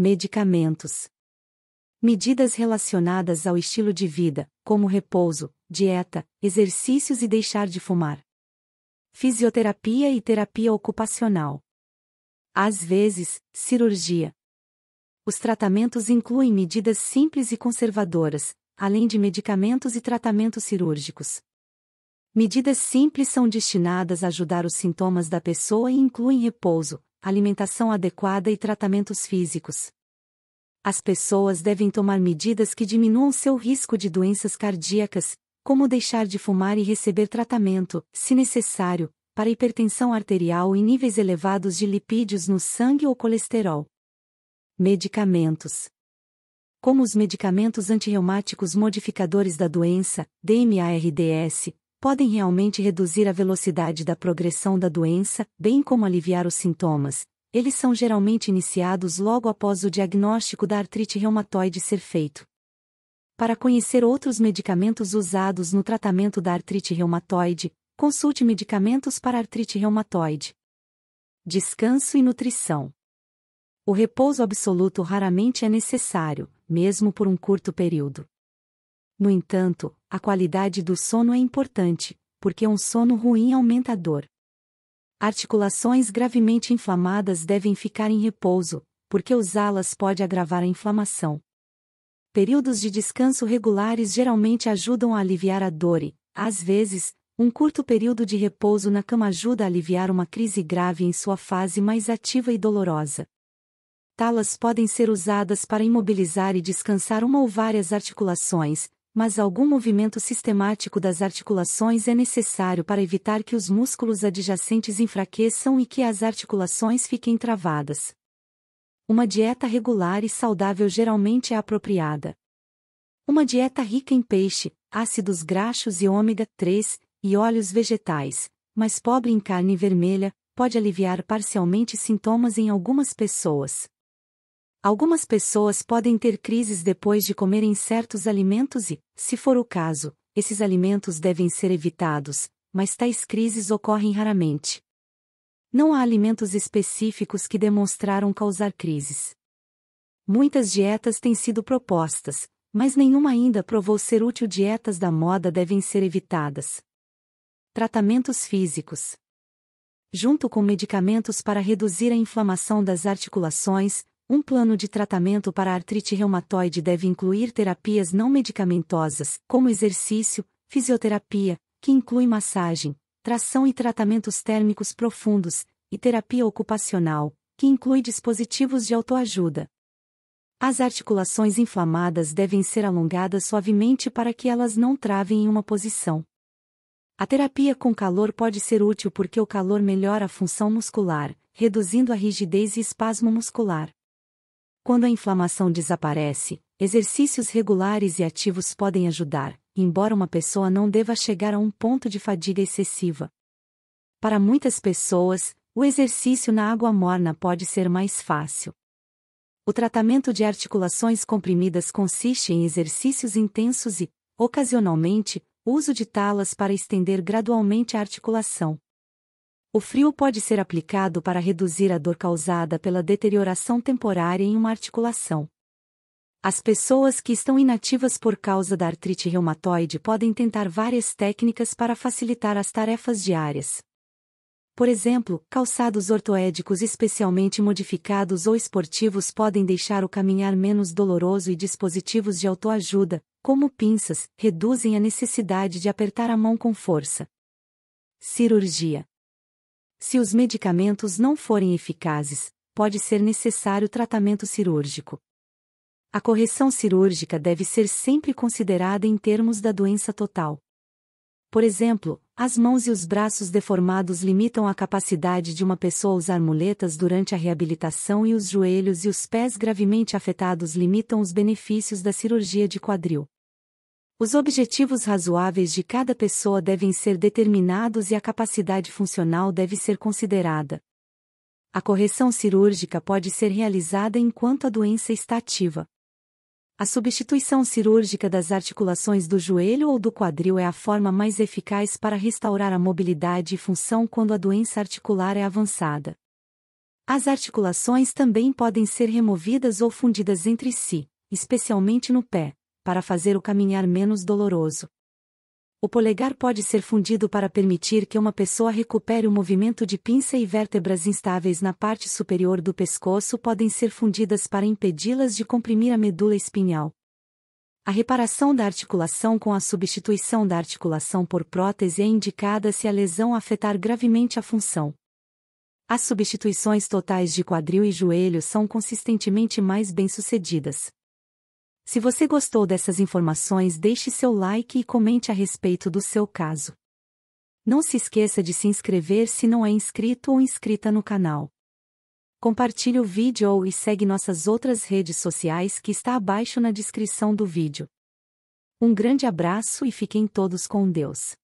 Medicamentos. Medidas relacionadas ao estilo de vida, como repouso, dieta, exercícios e deixar de fumar. Fisioterapia e terapia ocupacional. Às vezes, cirurgia. Os tratamentos incluem medidas simples e conservadoras, além de medicamentos e tratamentos cirúrgicos. Medidas simples são destinadas a ajudar os sintomas da pessoa e incluem repouso, alimentação adequada e tratamentos físicos. As pessoas devem tomar medidas que diminuam seu risco de doenças cardíacas, como deixar de fumar e receber tratamento, se necessário, para hipertensão arterial e níveis elevados de lipídios no sangue ou colesterol. Medicamentos como os medicamentos antirreumáticos modificadores da doença, DMARDS, podem realmente reduzir a velocidade da progressão da doença, bem como aliviar os sintomas, eles são geralmente iniciados logo após o diagnóstico da artrite reumatoide ser feito. Para conhecer outros medicamentos usados no tratamento da artrite reumatoide, consulte Medicamentos para Artrite Reumatoide. Descanso e nutrição. O repouso absoluto raramente é necessário, mesmo por um curto período. No entanto, a qualidade do sono é importante, porque um sono ruim aumenta a dor. Articulações gravemente inflamadas devem ficar em repouso, porque usá-las pode agravar a inflamação. Períodos de descanso regulares geralmente ajudam a aliviar a dor e, às vezes, um curto período de repouso na cama ajuda a aliviar uma crise grave em sua fase mais ativa e dolorosa. Talas podem ser usadas para imobilizar e descansar uma ou várias articulações, mas algum movimento sistemático das articulações é necessário para evitar que os músculos adjacentes enfraqueçam e que as articulações fiquem travadas. Uma dieta regular e saudável geralmente é apropriada. Uma dieta rica em peixe, ácidos graxos e ômega 3 e óleos vegetais, mas pobre em carne vermelha, pode aliviar parcialmente sintomas em algumas pessoas. Algumas pessoas podem ter crises depois de comerem certos alimentos e, se for o caso, esses alimentos devem ser evitados, mas tais crises ocorrem raramente. Não há alimentos específicos que demonstraram causar crises. Muitas dietas têm sido propostas, mas nenhuma ainda provou ser útil. Dietas da moda devem ser evitadas. Tratamentos físicos junto com medicamentos para reduzir a inflamação das articulações, um plano de tratamento para artrite reumatoide deve incluir terapias não medicamentosas, como exercício, fisioterapia, que inclui massagem, tração e tratamentos térmicos profundos, e terapia ocupacional, que inclui dispositivos de autoajuda. As articulações inflamadas devem ser alongadas suavemente para que elas não travem em uma posição. A terapia com calor pode ser útil porque o calor melhora a função muscular, reduzindo a rigidez e espasmo muscular. Quando a inflamação desaparece, exercícios regulares e ativos podem ajudar, embora uma pessoa não deva chegar a um ponto de fadiga excessiva. Para muitas pessoas, o exercício na água morna pode ser mais fácil. O tratamento de articulações comprimidas consiste em exercícios intensos e, ocasionalmente, uso de talas para estender gradualmente a articulação. O frio pode ser aplicado para reduzir a dor causada pela deterioração temporária em uma articulação. As pessoas que estão inativas por causa da artrite reumatoide podem tentar várias técnicas para facilitar as tarefas diárias. Por exemplo, calçados ortoédicos especialmente modificados ou esportivos podem deixar o caminhar menos doloroso e dispositivos de autoajuda, como pinças, reduzem a necessidade de apertar a mão com força. Cirurgia se os medicamentos não forem eficazes, pode ser necessário tratamento cirúrgico. A correção cirúrgica deve ser sempre considerada em termos da doença total. Por exemplo, as mãos e os braços deformados limitam a capacidade de uma pessoa usar muletas durante a reabilitação e os joelhos e os pés gravemente afetados limitam os benefícios da cirurgia de quadril. Os objetivos razoáveis de cada pessoa devem ser determinados e a capacidade funcional deve ser considerada. A correção cirúrgica pode ser realizada enquanto a doença está ativa. A substituição cirúrgica das articulações do joelho ou do quadril é a forma mais eficaz para restaurar a mobilidade e função quando a doença articular é avançada. As articulações também podem ser removidas ou fundidas entre si, especialmente no pé para fazer o caminhar menos doloroso. O polegar pode ser fundido para permitir que uma pessoa recupere o movimento de pinça e vértebras instáveis na parte superior do pescoço podem ser fundidas para impedi-las de comprimir a medula espinhal. A reparação da articulação com a substituição da articulação por prótese é indicada se a lesão afetar gravemente a função. As substituições totais de quadril e joelho são consistentemente mais bem-sucedidas. Se você gostou dessas informações, deixe seu like e comente a respeito do seu caso. Não se esqueça de se inscrever se não é inscrito ou inscrita no canal. Compartilhe o vídeo ou e segue nossas outras redes sociais que está abaixo na descrição do vídeo. Um grande abraço e fiquem todos com Deus.